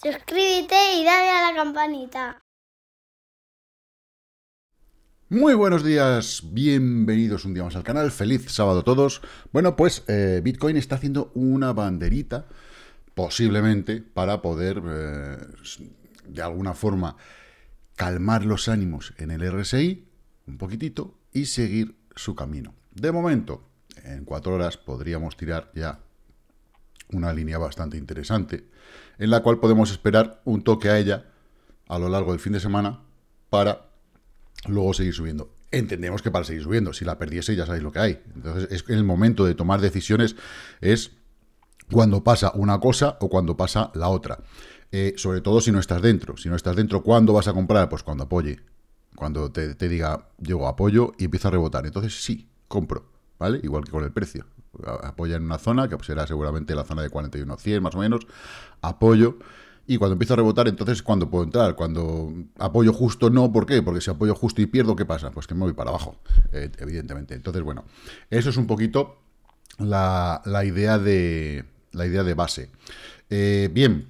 Suscríbete y dale a la campanita. Muy buenos días, bienvenidos un día más al canal, feliz sábado a todos. Bueno, pues eh, Bitcoin está haciendo una banderita, posiblemente, para poder, eh, de alguna forma, calmar los ánimos en el RSI, un poquitito, y seguir su camino. De momento, en cuatro horas podríamos tirar ya una línea bastante interesante, en la cual podemos esperar un toque a ella a lo largo del fin de semana para luego seguir subiendo. Entendemos que para seguir subiendo, si la perdiese ya sabéis lo que hay. Entonces es el momento de tomar decisiones es cuando pasa una cosa o cuando pasa la otra. Eh, sobre todo si no estás dentro. Si no estás dentro, ¿cuándo vas a comprar? Pues cuando apoye. Cuando te, te diga, llego apoyo y empieza a rebotar. Entonces sí, compro. ¿Vale? Igual que con el precio apoya en una zona, que será seguramente la zona de 41-100 más o menos, apoyo, y cuando empiezo a rebotar, entonces cuando puedo entrar, cuando apoyo justo no, ¿por qué? Porque si apoyo justo y pierdo, ¿qué pasa? Pues que me voy para abajo, eh, evidentemente. Entonces, bueno, eso es un poquito la, la idea, de, la idea de base. Eh, bien,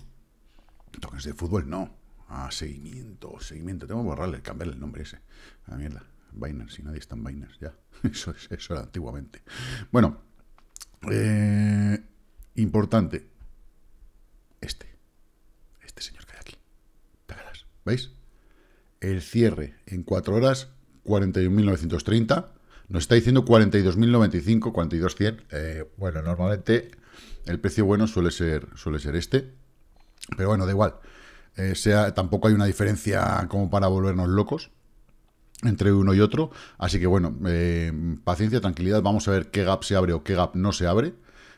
...toques de fútbol no. Ah, seguimiento, seguimiento. Tengo que borrarle, cambiarle el nombre ese. A ah, mierda. Binance, si nadie está en Binance, ya. Eso, eso era antiguamente. Bueno, eh, importante. Este. Este señor que hay aquí. ¿Veis? El cierre en 4 horas, 41.930. Nos está diciendo 42.095, 42.100. Eh, bueno, normalmente el precio bueno suele ser, suele ser este. Pero bueno, da igual. Eh, sea, tampoco hay una diferencia como para volvernos locos entre uno y otro. Así que bueno, eh, paciencia, tranquilidad, vamos a ver qué gap se abre o qué gap no se abre.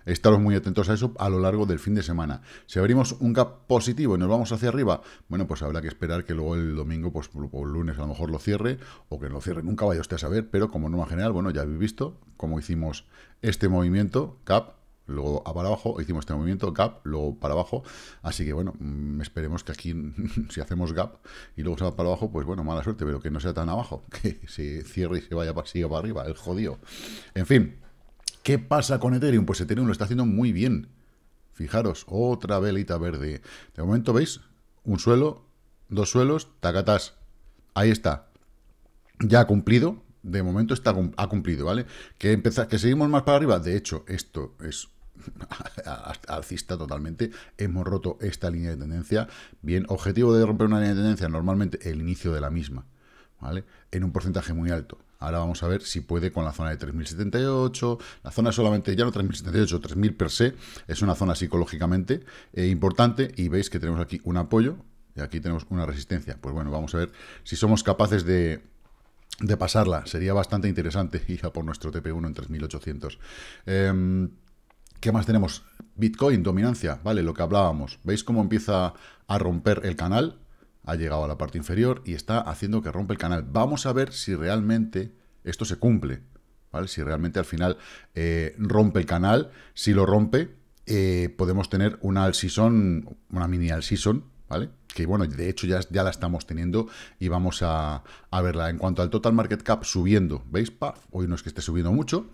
Estaros muy atentos a eso a lo largo del fin de semana. Si abrimos un gap positivo y nos vamos hacia arriba, bueno, pues habrá que esperar que luego el domingo, pues el lunes a lo mejor lo cierre, o que no lo cierre, nunca vaya usted a saber, pero como norma general, bueno, ya habéis visto cómo hicimos este movimiento, gap, luego a para abajo, hicimos este movimiento, gap, luego para abajo, así que bueno, mm, esperemos que aquí, si hacemos gap y luego se va para abajo, pues bueno, mala suerte, pero que no sea tan abajo, que se cierre y se vaya para, para arriba, el jodido. En fin, ¿qué pasa con Ethereum? Pues Ethereum lo está haciendo muy bien. Fijaros, otra velita verde. De momento, ¿veis? Un suelo, dos suelos, tacatas. Ahí está. Ya ha cumplido, de momento está, ha cumplido, ¿vale? ¿Que, empezar, ¿Que seguimos más para arriba? De hecho, esto es alcista totalmente. Hemos roto esta línea de tendencia. Bien, objetivo de romper una línea de tendencia, normalmente el inicio de la misma, ¿vale? En un porcentaje muy alto. Ahora vamos a ver si puede con la zona de 3078, la zona solamente, ya no 3078, 3000 per se, es una zona psicológicamente eh, importante y veis que tenemos aquí un apoyo y aquí tenemos una resistencia. Pues bueno, vamos a ver si somos capaces de, de pasarla. Sería bastante interesante ir a por nuestro TP1 en 3800. ¿Qué más tenemos? Bitcoin, dominancia, ¿vale? Lo que hablábamos. ¿Veis cómo empieza a romper el canal? Ha llegado a la parte inferior y está haciendo que rompe el canal. Vamos a ver si realmente esto se cumple, ¿vale? Si realmente al final eh, rompe el canal. Si lo rompe, eh, podemos tener una al season, una mini al season, ¿vale? Que bueno, de hecho ya, ya la estamos teniendo y vamos a, verla. En cuanto al total market cap, subiendo, ¿veis? hoy no es que esté subiendo mucho,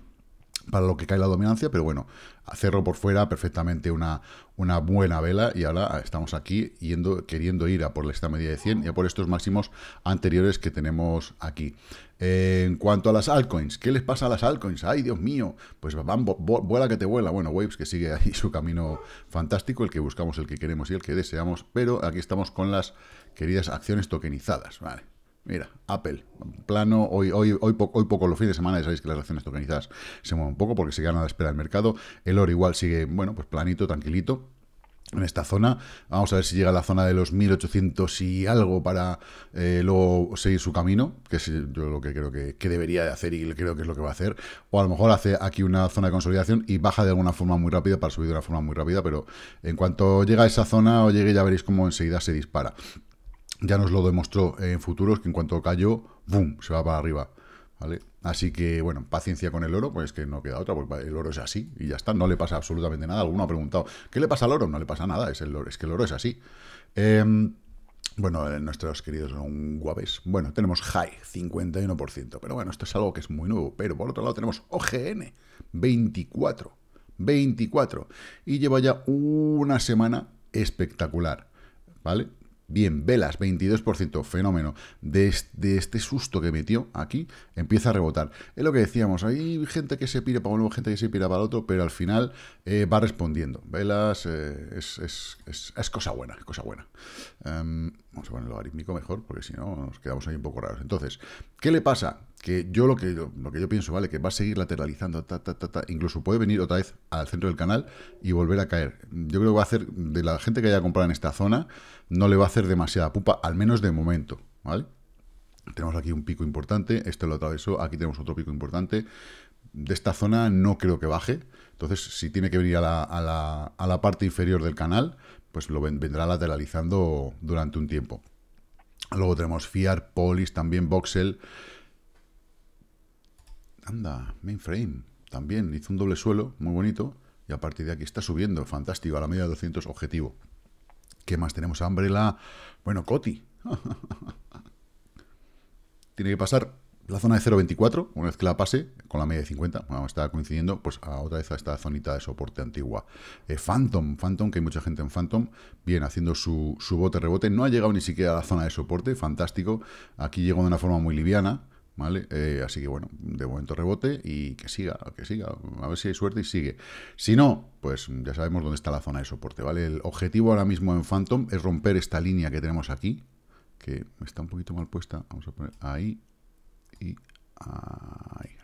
para lo que cae la dominancia, pero bueno, cerro por fuera perfectamente una, una buena vela y ahora estamos aquí yendo, queriendo ir a por esta media de 100 y a por estos máximos anteriores que tenemos aquí. en cuanto a las altcoins, ¿qué les pasa a las altcoins? ¡Ay, Dios mío! Pues vuela que te vuela. Bueno, Waves que sigue ahí su camino fantástico, el que buscamos, el que queremos y el que deseamos, pero aquí estamos con las queridas acciones tokenizadas, ¿vale? Mira, Apple, plano, hoy, hoy, hoy, hoy poco los fines de semana, ya sabéis que las acciones tokenizadas se mueven un poco porque se gana a la espera del mercado. El oro igual sigue, bueno, pues planito, tranquilito. En esta zona, vamos a ver si llega a la zona de los 1800 y algo para eh, luego seguir su camino, que es eh, yo lo que creo que, que, debería de hacer y creo que es lo que va a hacer. O a lo mejor hace aquí una zona de consolidación y baja de alguna forma muy rápida para subir de una forma muy rápida, pero en cuanto llega a esa zona o llegue ya veréis cómo enseguida se dispara ya nos lo demostró en futuros que en cuanto cayó, ¡bum!, se va para arriba. ¿Vale? Así que, bueno, paciencia con el oro, pues que no queda otra, porque el oro es así y ya está, no le pasa absolutamente nada. Alguno ha preguntado, ¿qué le pasa al oro? No le pasa nada, es, el oro, es que el oro es así. Em, bueno, eh, nuestros queridos son guaves. Bueno, tenemos high, 51%, pero bueno, esto es algo que es muy nuevo. Pero por otro lado tenemos OGN, 24, 24. Y lleva ya una semana espectacular, ¿vale? Bien, velas, 22%, fenómeno. De, este susto que metió aquí, empieza a rebotar. Es lo que decíamos, hay gente que se pira para uno, gente que se pira para el otro, pero al final eh, va respondiendo. Velas eh, es, cosa buena, es cosa buena. Em, vamos a ponerlo mejor, porque si no nos quedamos ahí un poco raros. Entonces, ¿Qué le pasa? Que yo lo que yo, lo que yo pienso, ¿vale? Que va a seguir lateralizando, Incluso puede venir otra vez al centro del canal y volver a caer. Yo creo que va a hacer, de la gente que haya comprado en esta zona, no le va a hacer demasiada pupa, al menos de momento, ¿vale? Tenemos aquí un pico importante, esto lo atravesó, aquí tenemos otro pico importante. De esta zona no creo que baje, entonces si tiene que venir a la parte inferior del canal, pues lo vendrá lateralizando durante un tiempo. Luego tenemos Fiar, Polis, también Voxel. Anda, mainframe. También hizo un doble suelo, muy bonito. Y a partir de aquí está subiendo, fantástico, a la media de 200 objetivo. ¿Qué más tenemos? La. Bueno, Coti. Tiene que pasar la zona de 0.24, una vez que la pase, con la media de 50, a estar coincidiendo, pues a otra vez a esta zonita de soporte antigua. Eh, Phantom, Phantom, que hay mucha gente en Phantom, bien, haciendo su, bote-rebote, no ha llegado ni siquiera a la zona de soporte, fantástico. Aquí llegó de una forma muy liviana, ¿vale? Eh, así que bueno, de momento rebote y que siga, que siga, a ver si hay suerte y sigue. Si no, pues ya sabemos dónde está la zona de soporte, ¿vale? El objetivo ahora mismo en Phantom es romper esta línea que tenemos aquí, que está un poquito mal puesta, vamos a poner ahí, y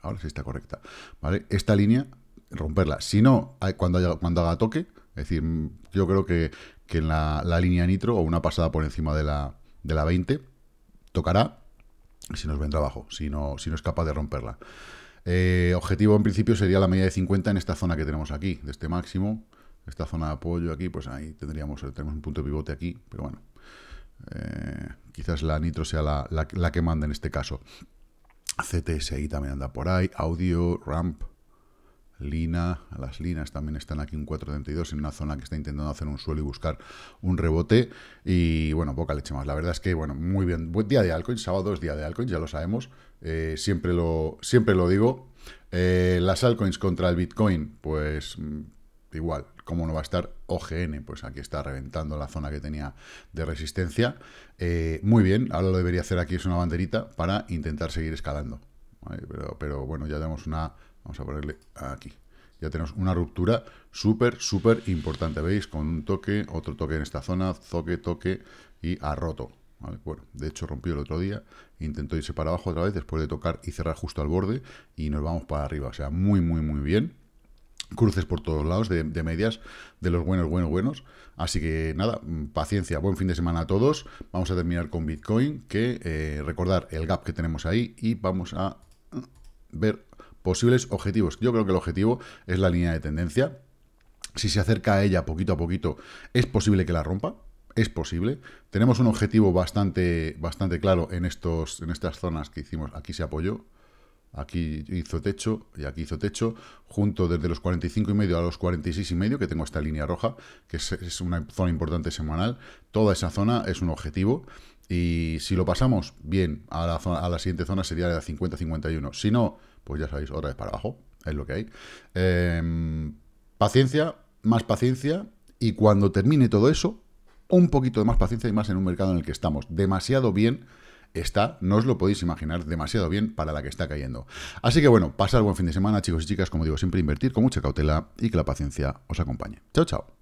ahora sí está correcta, ¿vale? Esta línea, romperla. Si no, cuando, cuando haga toque, es decir, yo creo que, en la, línea nitro o una pasada por encima de la, de la 20 tocará si nos vendrá abajo, si no, si no es capaz de romperla. Eh, objetivo en principio sería la media de 50 en esta zona que tenemos aquí, de este máximo, esta zona de apoyo aquí, pues ahí tendríamos, tenemos un punto de pivote aquí, pero bueno, eh, quizás la nitro sea la que manda en este caso. CTSI también anda por ahí, Audio, Ramp, Lina, las linas también están aquí en 4.32 en una zona que está intentando hacer un suelo y buscar un rebote y bueno, poca leche más, la verdad es que bueno, muy bien, buen día de altcoins, sábado es día de altcoins, ya lo sabemos, eh, siempre, lo, siempre lo digo, eh, las altcoins contra el Bitcoin, pues mm, igual, ¿cómo no va a estar OGN? Pues aquí está reventando la zona que tenía de resistencia. Eh, muy bien, ahora lo debería hacer aquí, es una banderita para intentar seguir escalando. Pero, bueno, ya tenemos una... Vamos a ponerle aquí. Ya tenemos una ruptura súper, súper importante. ¿Veis? Con un toque, otro toque en esta zona, toque, toque y ha roto. Bueno, de hecho rompió el otro día, intentó irse para abajo otra vez después de tocar y cerrar justo al borde y nos vamos para arriba. O sea, muy, muy, muy bien cruces por todos lados de, medias de los buenos, buenos, buenos. Así que nada, mm, paciencia, buen fin de semana a todos. Vamos a terminar con Bitcoin, que eh, recordar el gap que tenemos ahí y vamos a mm, ver posibles objetivos. Yo creo que el objetivo es la línea de tendencia. Si se acerca a ella poquito a poquito, es posible que la rompa. Es posible. Tenemos un objetivo bastante, bastante claro en, estos, en estas zonas que hicimos. Aquí se apoyó aquí hizo techo y aquí hizo techo, junto desde los 45 y medio a los 46 y medio, que tengo esta línea roja, que es, una zona importante semanal, toda esa zona es un objetivo y si lo pasamos bien a la, zona, a la siguiente zona sería la 50-51, si no, pues ya sabéis, otra vez para abajo, es lo que hay. Em, paciencia, más paciencia y cuando termine todo eso, un poquito de más paciencia y más en un mercado en el que estamos demasiado bien está, no os lo podéis imaginar, demasiado bien para la que está cayendo. Así que bueno, pasar buen fin de semana, chicos y chicas, como digo, siempre invertir con mucha cautela y que la paciencia os acompañe. Chao, chao.